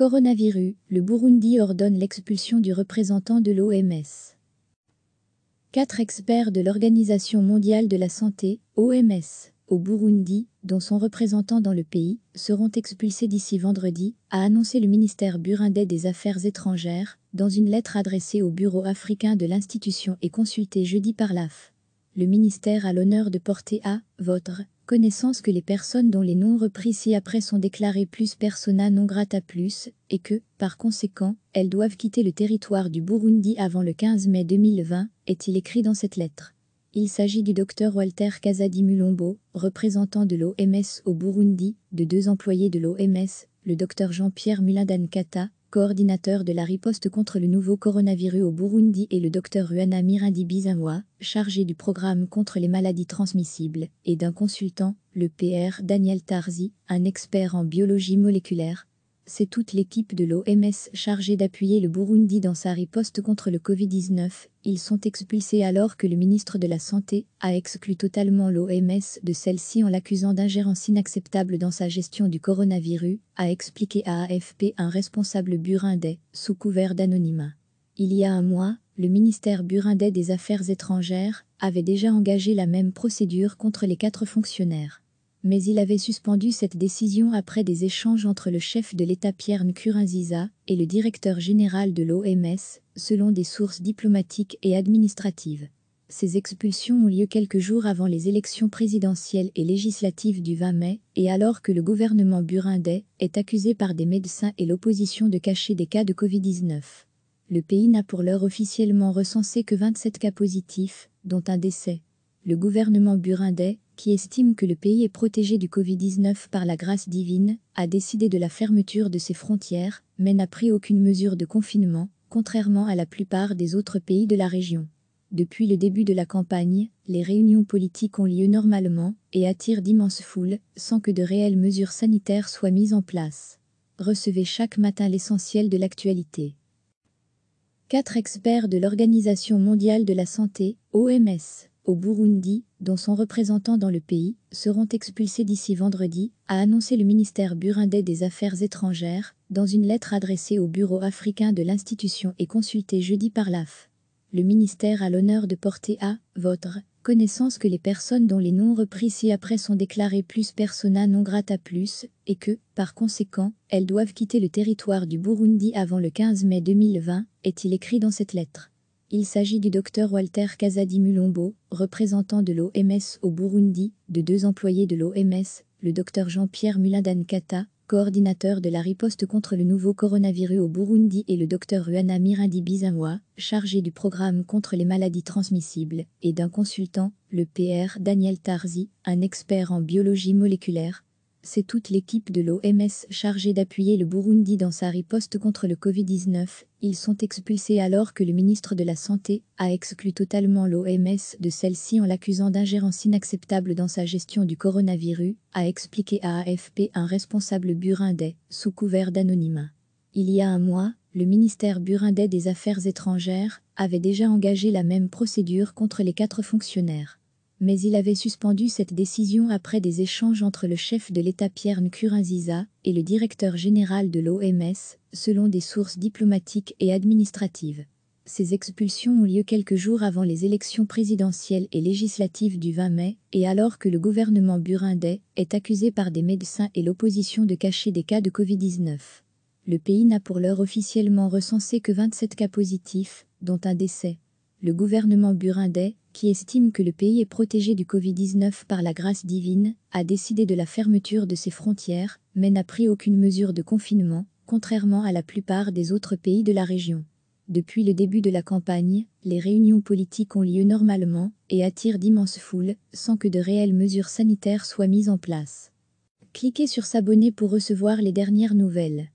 Coronavirus, le Burundi ordonne l'expulsion du représentant de l'OMS. Quatre experts de l'Organisation mondiale de la santé, OMS, au Burundi, dont son représentant dans le pays, seront expulsés d'ici vendredi, a annoncé le ministère burundais des Affaires étrangères, dans une lettre adressée au Bureau africain de l'institution et consultée jeudi par l'AF le ministère a l'honneur de porter à votre connaissance que les personnes dont les noms repris ci-après sont déclarées plus persona non grata plus, et que, par conséquent, elles doivent quitter le territoire du Burundi avant le 15 mai 2020, est-il écrit dans cette lettre. Il s'agit du docteur Walter Kazadi Mulombo, représentant de l'OMS au Burundi, de deux employés de l'OMS, le docteur Jean-Pierre Muladan coordinateur de la riposte contre le nouveau coronavirus au Burundi et le docteur Ruana Mirindi chargé du programme contre les maladies transmissibles, et d'un consultant, le PR Daniel Tarzi, un expert en biologie moléculaire, c'est toute l'équipe de l'OMS chargée d'appuyer le Burundi dans sa riposte contre le Covid-19. Ils sont expulsés alors que le ministre de la Santé a exclu totalement l'OMS de celle-ci en l'accusant d'ingérence inacceptable dans sa gestion du coronavirus, a expliqué à AFP un responsable burundais, sous couvert d'anonymat. Il y a un mois, le ministère burundais des Affaires étrangères avait déjà engagé la même procédure contre les quatre fonctionnaires mais il avait suspendu cette décision après des échanges entre le chef de l'État Pierre Nkurunziza et le directeur général de l'OMS, selon des sources diplomatiques et administratives. Ces expulsions ont lieu quelques jours avant les élections présidentielles et législatives du 20 mai, et alors que le gouvernement burundais est accusé par des médecins et l'opposition de cacher des cas de Covid-19. Le pays n'a pour l'heure officiellement recensé que 27 cas positifs, dont un décès. Le gouvernement burundais qui estime que le pays est protégé du Covid-19 par la grâce divine, a décidé de la fermeture de ses frontières, mais n'a pris aucune mesure de confinement, contrairement à la plupart des autres pays de la région. Depuis le début de la campagne, les réunions politiques ont lieu normalement et attirent d'immenses foules, sans que de réelles mesures sanitaires soient mises en place. Recevez chaque matin l'essentiel de l'actualité. Quatre experts de l'Organisation mondiale de la santé, OMS au Burundi, dont son représentant dans le pays, seront expulsés d'ici vendredi, a annoncé le ministère burundais des Affaires étrangères, dans une lettre adressée au bureau africain de l'institution et consultée jeudi par l'AF. Le ministère a l'honneur de porter à votre connaissance que les personnes dont les noms repris ci-après sont déclarées plus persona non grata plus, et que, par conséquent, elles doivent quitter le territoire du Burundi avant le 15 mai 2020, est-il écrit dans cette lettre. Il s'agit du docteur Walter Kazadi Mulombo, représentant de l'OMS au Burundi, de deux employés de l'OMS, le docteur Jean-Pierre Mulindan-Kata, coordinateur de la riposte contre le nouveau coronavirus au Burundi et le docteur Ruana Mirandi bizamwa chargé du programme contre les maladies transmissibles, et d'un consultant, le PR Daniel Tarzi, un expert en biologie moléculaire, c'est toute l'équipe de l'OMS chargée d'appuyer le Burundi dans sa riposte contre le Covid-19. Ils sont expulsés alors que le ministre de la Santé a exclu totalement l'OMS de celle-ci en l'accusant d'ingérence inacceptable dans sa gestion du coronavirus, a expliqué à AFP un responsable burundais, sous couvert d'anonymat. Il y a un mois, le ministère burundais des Affaires étrangères avait déjà engagé la même procédure contre les quatre fonctionnaires mais il avait suspendu cette décision après des échanges entre le chef de l'État Pierre Nkurunziza et le directeur général de l'OMS, selon des sources diplomatiques et administratives. Ces expulsions ont lieu quelques jours avant les élections présidentielles et législatives du 20 mai, et alors que le gouvernement burundais est accusé par des médecins et l'opposition de cacher des cas de Covid-19. Le pays n'a pour l'heure officiellement recensé que 27 cas positifs, dont un décès. Le gouvernement burundais qui estime que le pays est protégé du Covid-19 par la grâce divine, a décidé de la fermeture de ses frontières, mais n'a pris aucune mesure de confinement, contrairement à la plupart des autres pays de la région. Depuis le début de la campagne, les réunions politiques ont lieu normalement et attirent d'immenses foules, sans que de réelles mesures sanitaires soient mises en place. Cliquez sur s'abonner pour recevoir les dernières nouvelles.